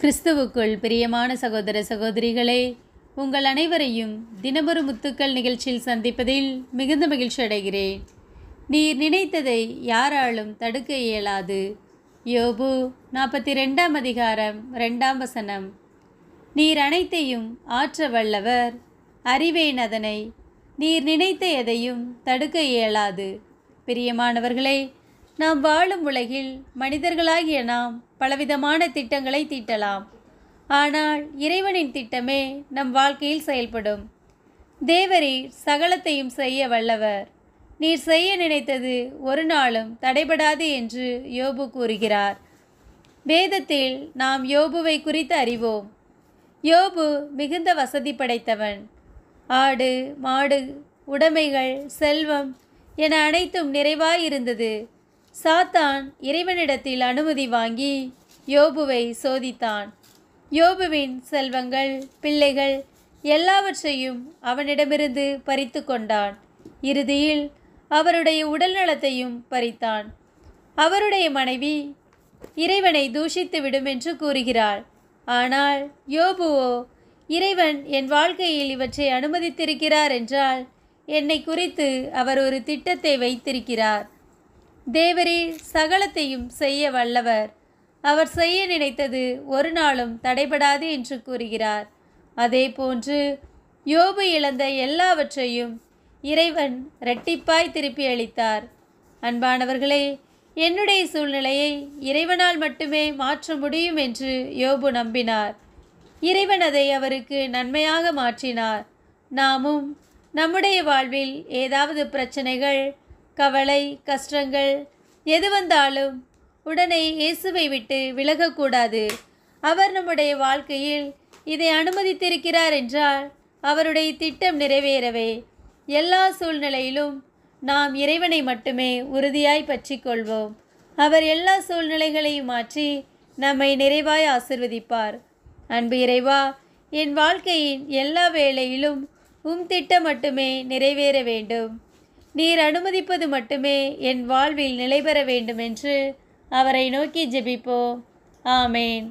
கிறிஸ்துவுக்குள் பிரியமான சகோதர சகோதரிகளே உங்கள் அனைவரையும் தினமொரு முத்துக்கள் நிகழ்ச்சியில் சந்திப்பதில் மிகுந்த மகிழ்ச்சி அடைகிறேன் நீர் நினைத்ததை யாராலும் தடுக்க இயலாது யோபு நாற்பத்தி ரெண்டாம் அதிகாரம் ரெண்டாம் வசனம் நீர் அனைத்தையும் ஆற்ற வல்லவர் அறிவேன் அதனை நீர் நினைத்த எதையும் தடுக்க இயலாது பிரியமானவர்களே நாம் வாழும் உலகில் மனிதர்களாகிய நாம் பலவிதமான திட்டங்களை தீட்டலாம் ஆனால் இறைவனின் திட்டமே நம் வாழ்க்கையில் செயல்படும் தேவரீர் சகலத்தையும் செய்ய வல்லவர் நீர் செய்ய நினைத்தது ஒரு நாளும் தடைபடாது என்று யோபு கூறுகிறார் வேதத்தில் நாம் யோபுவை குறித்து அறிவோம் யோபு மிகுந்த வசதி படைத்தவன் ஆடு மாடு உடைமைகள் செல்வம் என அனைத்தும் நிறைவாயிருந்தது சாத்தான் இறைவனிடத்தில் அனுமதி வாங்கி யோபுவை சோதித்தான் யோபுவின் செல்வங்கள் பிள்ளைகள் எல்லாவற்றையும் அவனிடமிருந்து பறித்து கொண்டான் இறுதியில் அவருடைய உடல் நலத்தையும் பறித்தான் அவருடைய மனைவி இறைவனை தூஷித்து விடும் என்று கூறுகிறாள் ஆனால் யோபுவோ இறைவன் என் வாழ்க்கையில் இவற்றை அனுமதித்திருக்கிறார் என்றால் என்னை குறித்து அவர் ஒரு திட்டத்தை வைத்திருக்கிறார் தேவரே சகலத்தையும் செய்ய வல்லவர் அவர் செய்ய நினைத்தது ஒரு நாளும் தடைபடாது என்று கூறுகிறார் அதே போன்று யோபு இழந்த எல்லாவற்றையும் இறைவன் இரட்டிப்பாய் திருப்பி அளித்தார் அன்பானவர்களே என்னுடைய சூழ்நிலையை இறைவனால் மட்டுமே மாற்ற முடியும் என்று யோபு நம்பினார் இறைவன் அதை அவருக்கு நன்மையாக மாற்றினார் நாமும் நம்முடைய வாழ்வில் ஏதாவது பிரச்சனைகள் கவலை கஷ்டங்கள் எது வந்தாலும் உடனே இயேசுவை விட்டு விலகக்கூடாது அவர் நம்முடைய வாழ்க்கையில் இதை அனுமதித்திருக்கிறார் என்றால் அவருடைய திட்டம் நிறைவேறவே எல்லா சூழ்நிலையிலும் நாம் இறைவனை மட்டுமே உறுதியாய் பற்றி கொள்வோம் அவர் எல்லா சூழ்நிலைகளையும் மாற்றி நம்மை நிறைவாய் ஆசிர்வதிப்பார் அன்பு இறைவா என் வாழ்க்கையின் எல்லா வேளையிலும் உம் திட்டம் மட்டுமே நிறைவேற வேண்டும் நீர் அனுமதிப்பது மட்டுமே என் வாழ்வில் நிலை பெற அவரை நோக்கி ஜெபிப்போ ஆமேன்